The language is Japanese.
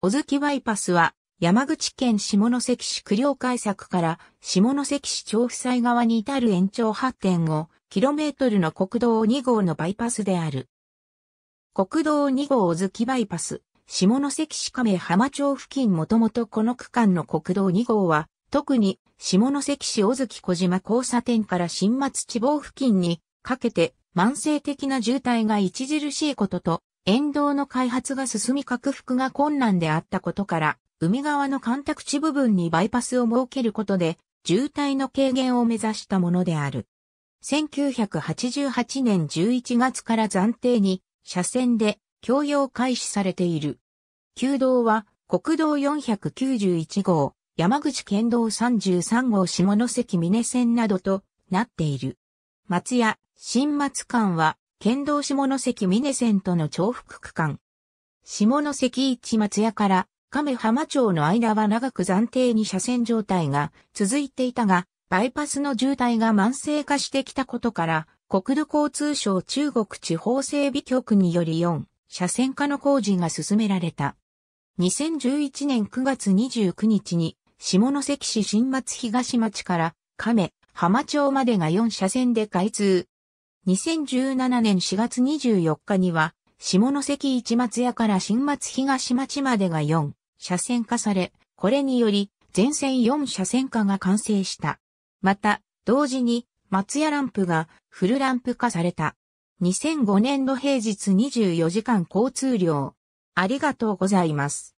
小月バイパスは山口県下関市区領改作から下関市町夫妻側に至る延長 8.5km の国道2号のバイパスである。国道2号小月バイパス、下関市亀浜町付近もともとこの区間の国道2号は、特に下関市小月小島交差点から新松地方付近にかけて慢性的な渋滞が著しいことと沿道の開発が進み拡幅が困難であったことから、海側の干拓地部分にバイパスを設けることで、渋滞の軽減を目指したものである。1988年11月から暫定に車線で供用開始されている。旧道は国道491号、山口県道33号下関峰線などとなっている。松屋、新松間は県道下関峰線との重複区間。下関市松屋から亀浜町の間は長く暫定に車線状態が続いていたが、バイパスの渋滞が慢性化してきたことから、国土交通省中国地方整備局により4車線化の工事が進められた。2011年9月29日に下関市新松東町から亀浜町までが4車線で開通。2017年4月24日には、下関市松屋から新松東町までが4車線化され、これにより全線4車線化が完成した。また、同時に松屋ランプがフルランプ化された。2005年度平日24時間交通量。ありがとうございます。